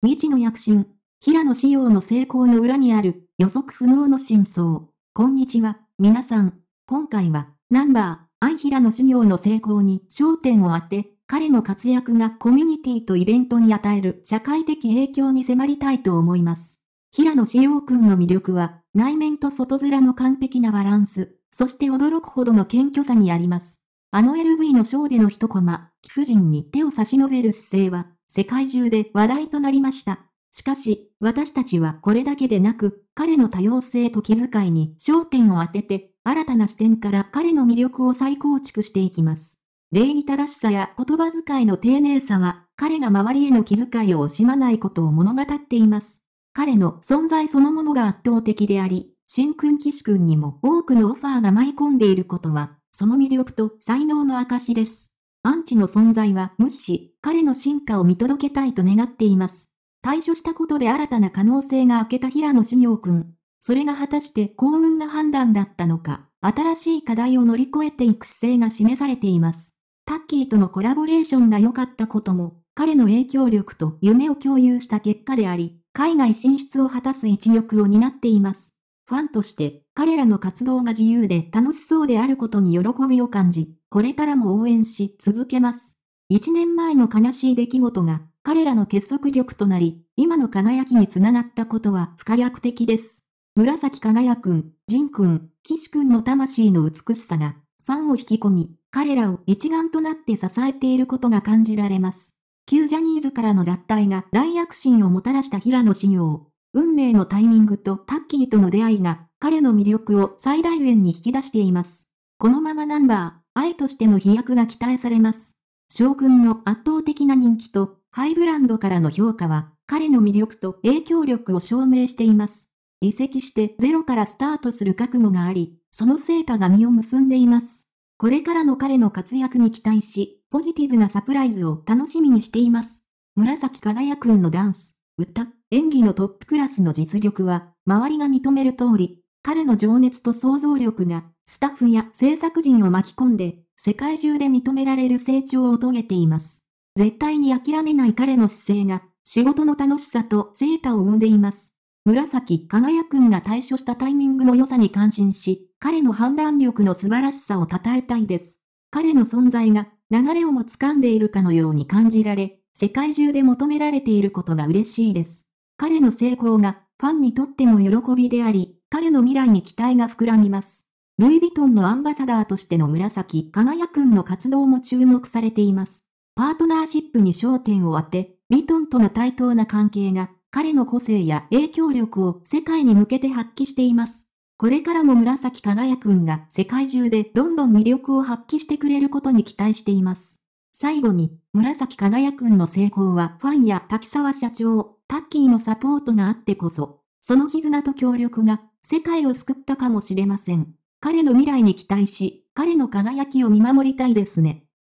未知の躍進。平野紫耀の成功の裏にある予測不能の真相。こんにちは、皆さん。今回は、ナンバー、アイ平野仕様の成功に焦点を当て、彼の活躍がコミュニティとイベントに与える社会的影響に迫りたいと思います。平野紫耀君の魅力は、内面と外面の完璧なバランス、そして驚くほどの謙虚さにあります。あの LV のショーでの一コマ、貴婦人に手を差し伸べる姿勢は、世界中で話題となりました。しかし、私たちはこれだけでなく、彼の多様性と気遣いに焦点を当てて、新たな視点から彼の魅力を再構築していきます。礼儀正しさや言葉遣いの丁寧さは、彼が周りへの気遣いを惜しまないことを物語っています。彼の存在そのものが圧倒的であり、新君騎士君にも多くのオファーが舞い込んでいることはその魅力と才能の証です。アンチの存在は無視し、彼の進化を見届けたいと願っています。対処したことで新たな可能性が開けた平野志陽ん。それが果たして幸運な判断だったのか、新しい課題を乗り越えていく姿勢が示されています。タッキーとのコラボレーションが良かったことも、彼の影響力と夢を共有した結果であり、海外進出を果たす一翼を担っています。ファンとして彼らの活動が自由で楽しそうであることに喜びを感じ、これからも応援し続けます。1年前の悲しい出来事が彼らの結束力となり、今の輝きにつながったことは不可逆的です。紫輝くん、仁くん、岸くんの魂の美しさがファンを引き込み、彼らを一丸となって支えていることが感じられます。旧ジャニーズからの脱退が大躍進をもたらした平野紫耀。運命のタイミングとタッキーとの出会いが、彼の魅力を最大限に引き出しています。このままナンバー、愛としての飛躍が期待されます。将軍の圧倒的な人気と、ハイブランドからの評価は、彼の魅力と影響力を証明しています。移籍してゼロからスタートする覚悟があり、その成果が実を結んでいます。これからの彼の活躍に期待し、ポジティブなサプライズを楽しみにしています。紫輝くんのダンス。歌、演技のトップクラスの実力は、周りが認める通り、彼の情熱と想像力が、スタッフや制作陣を巻き込んで、世界中で認められる成長を遂げています。絶対に諦めない彼の姿勢が、仕事の楽しさと成果を生んでいます。紫輝くんが対処したタイミングの良さに感心し、彼の判断力の素晴らしさを称えたいです。彼の存在が流れをも掴んでいるかのように感じられ、世界中で求められていることが嬉しいです。彼の成功がファンにとっても喜びであり、彼の未来に期待が膨らみます。ルイ・ヴィトンのアンバサダーとしての紫輝くんの活動も注目されています。パートナーシップに焦点を当て、ヴィトンとの対等な関係が、彼の個性や影響力を世界に向けて発揮しています。これからも紫輝くんが世界中でどんどん魅力を発揮してくれることに期待しています。最後に、紫輝くんの成功はファンや滝沢社長、タッキーのサポートがあってこそ、その絆と協力が、世界を救ったかもしれません。彼の未来に期待し、彼の輝きを見守りたいですね。